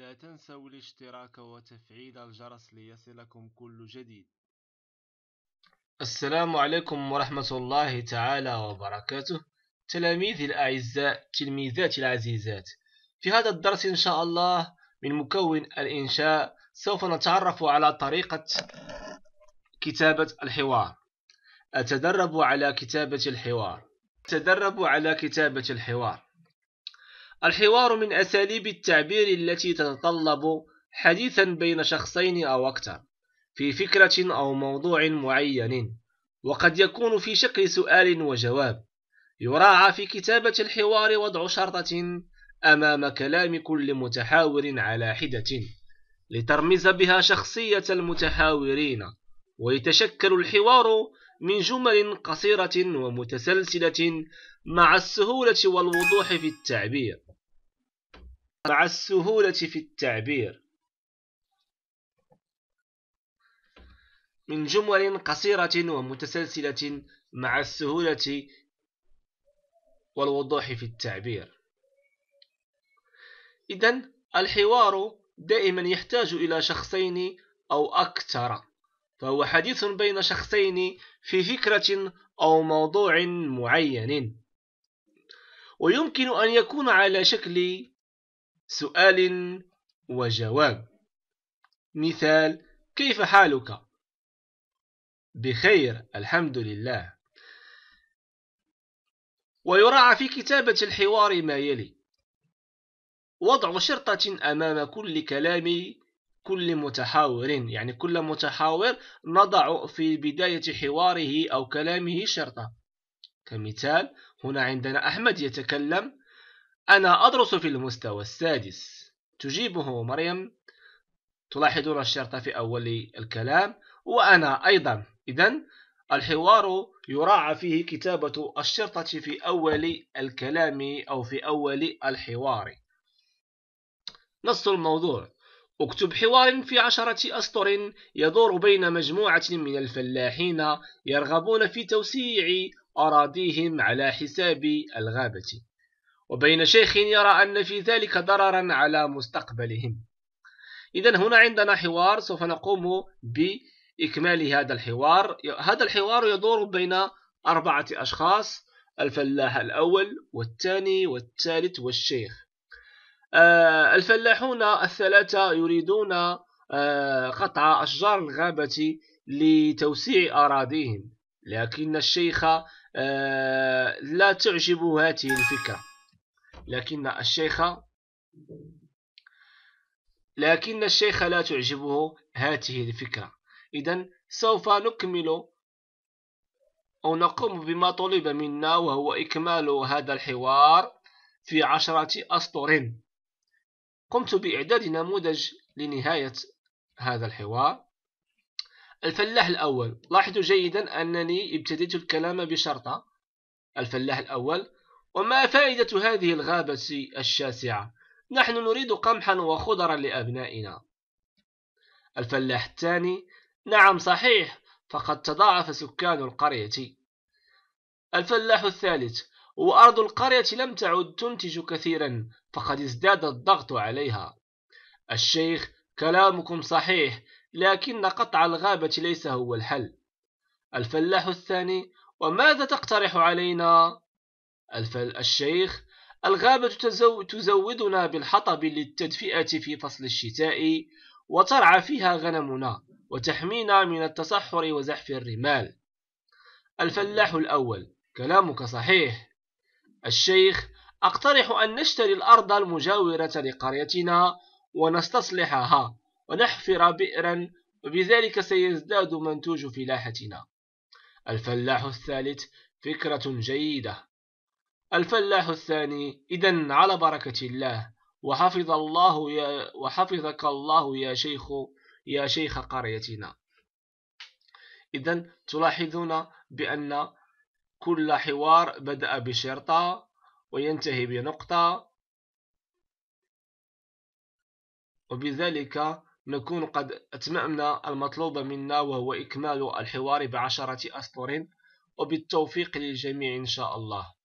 لا تنسوا الاشتراك وتفعيل الجرس ليصلكم كل جديد السلام عليكم ورحمة الله تعالى وبركاته تلاميذي الأعزاء تلميذاتي العزيزات في هذا الدرس إن شاء الله من مكون الإنشاء سوف نتعرف على طريقة كتابة الحوار أتدرب على كتابة الحوار تدرب على كتابة الحوار الحوار من أساليب التعبير التي تتطلب حديثا بين شخصين أو أكثر في فكرة أو موضوع معين وقد يكون في شكل سؤال وجواب يراعى في كتابة الحوار وضع شرطة أمام كلام كل متحاور على حدة لترمز بها شخصية المتحاورين ويتشكل الحوار من جمل قصيرة ومتسلسلة مع السهولة والوضوح في التعبير مع السهولة في التعبير من جمل قصيرة ومتسلسلة مع السهولة والوضوح في التعبير إذن الحوار دائما يحتاج إلى شخصين أو أكثر فهو حديث بين شخصين في فكرة أو موضوع معين ويمكن أن يكون على شكل سؤال وجواب مثال كيف حالك بخير الحمد لله ويراعى في كتابة الحوار ما يلي وضع شرطة أمام كل كلام كل متحاور يعني كل متحاور نضع في بداية حواره أو كلامه شرطة كمثال هنا عندنا أحمد يتكلم أنا أدرس في المستوى السادس تجيبه مريم تلاحظون الشرطة في أول الكلام وأنا أيضا إذا الحوار يراعى فيه كتابة الشرطة في أول الكلام أو في أول الحوار نص الموضوع اكتب حوار في عشرة أسطر يدور بين مجموعة من الفلاحين يرغبون في توسيع أراضيهم على حساب الغابة وبين شيخ يرى أن في ذلك ضررا على مستقبلهم إذا هنا عندنا حوار سوف نقوم بإكمال هذا الحوار هذا الحوار يدور بين أربعة أشخاص الفلاح الأول والثاني والثالث والشيخ آه، الفلاحون الثلاثة يريدون آه، قطع أشجار الغابة لتوسيع أراضيهم لكن الشيخ آه، لا تعجبه هذه الفكرة لكن الشيخ لكن الشيخ لا تعجبه هذه الفكرة إذا سوف نكمل أو نقوم بما طلب منا وهو إكمال هذا الحوار في عشرة أسطر قمت بإعداد نموذج لنهاية هذا الحوار الفلاح الأول لاحظوا جيدا أنني ابتديت الكلام بشرطة الفلاح الأول وما فائدة هذه الغابة الشاسعة نحن نريد قمحا وخضرا لأبنائنا الفلاح الثاني نعم صحيح فقد تضاعف سكان القرية الفلاح الثالث وأرض القرية لم تعد تنتج كثيرا فقد ازداد الضغط عليها الشيخ كلامكم صحيح لكن قطع الغابة ليس هو الحل الفلاح الثاني وماذا تقترح علينا؟ الشيخ الغابة تزودنا بالحطب للتدفئة في فصل الشتاء وترعى فيها غنمنا وتحمينا من التصحر وزحف الرمال الفلاح الأول كلامك صحيح الشيخ أقترح أن نشتري الأرض المجاورة لقريتنا ونستصلحها ونحفر بئرا وبذلك سيزداد منتوج فلاحتنا الفلاح الثالث فكرة جيدة الفلاح الثاني إذا على بركة الله وحفظ الله يا وحفظك الله يا شيخ يا شيخ قريتنا إذا تلاحظون بأن كل حوار بدأ بشرطة وينتهي بنقطة وبذلك نكون قد أتممنا المطلوب منا وهو إكمال الحوار بعشرة أسطر وبالتوفيق للجميع إن شاء الله